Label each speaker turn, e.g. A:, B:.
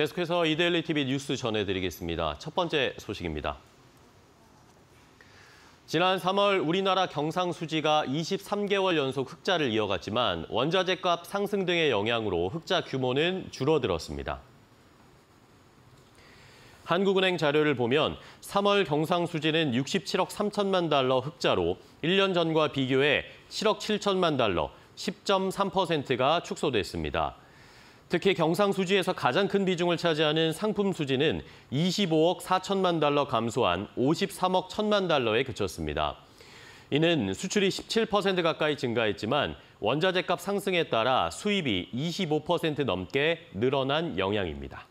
A: 계속해서 이데일리 TV 뉴스 전해드리겠습니다. 첫 번째 소식입니다. 지난 3월 우리나라 경상수지가 23개월 연속 흑자를 이어갔지만 원자재 값 상승 등의 영향으로 흑자 규모는 줄어들었습니다. 한국은행 자료를 보면 3월 경상수지는 67억 3천만 달러 흑자로 1년 전과 비교해 7억 7천만 달러, 10.3%가 축소됐습니다. 특히 경상수지에서 가장 큰 비중을 차지하는 상품 수지는 25억 4천만 달러 감소한 53억 1천만 달러에 그쳤습니다. 이는 수출이 17% 가까이 증가했지만 원자재값 상승에 따라 수입이 25% 넘게 늘어난 영향입니다.